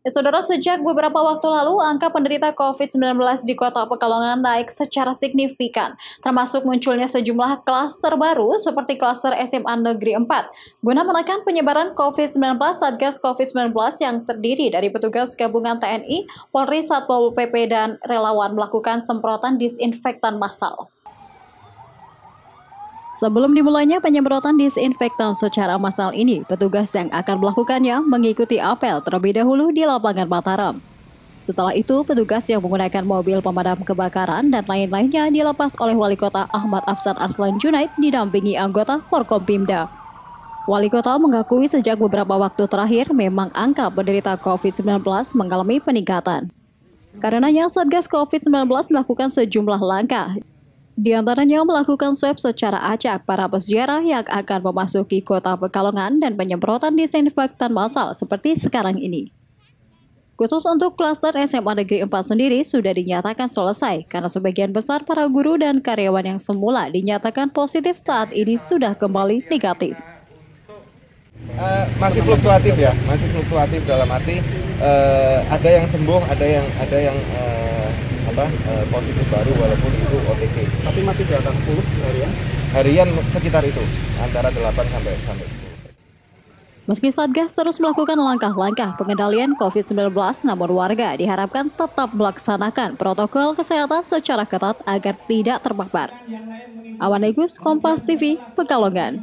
Ya, saudara, sejak beberapa waktu lalu, angka penderita COVID-19 di kota Pekalongan naik secara signifikan, termasuk munculnya sejumlah klaster baru seperti klaster SMA Negeri 4. Guna menekan penyebaran COVID-19, Satgas COVID-19 yang terdiri dari petugas gabungan TNI, Polri, Satpol PP, dan relawan melakukan semprotan disinfektan massal. Sebelum dimulainya penyemprotan disinfektan secara massal ini, petugas yang akan melakukannya mengikuti apel terlebih dahulu di lapangan Mataram. Setelah itu, petugas yang menggunakan mobil pemadam kebakaran dan lain-lainnya dilepas oleh Wali Kota Ahmad Afsan Arslan Junaid didampingi anggota Forkompimda. Wali Kota mengakui sejak beberapa waktu terakhir memang angka penderita COVID-19 mengalami peningkatan. Karenanya, Satgas COVID-19 melakukan sejumlah langkah di antaranya melakukan swab secara acak para peziarah yang akan memasuki kota Pekalongan dan penyemprotan disinfektan massal seperti sekarang ini. Khusus untuk klaster SMA Negeri 4 sendiri sudah dinyatakan selesai karena sebagian besar para guru dan karyawan yang semula dinyatakan positif saat ini sudah kembali negatif. Uh, masih fluktuatif ya, masih fluktuatif dalam arti uh, ada yang sembuh, ada yang ada yang uh, apa uh, positif baru walaupun OTG. Tapi masih di atas 10 harian? Harian sekitar itu, antara 8 sampai sampai 10. Meski Satgas terus melakukan langkah-langkah pengendalian COVID-19, namun warga diharapkan tetap melaksanakan protokol kesehatan secara ketat agar tidak terpapar. Awan Agus, Kompas TV, Pekalongan.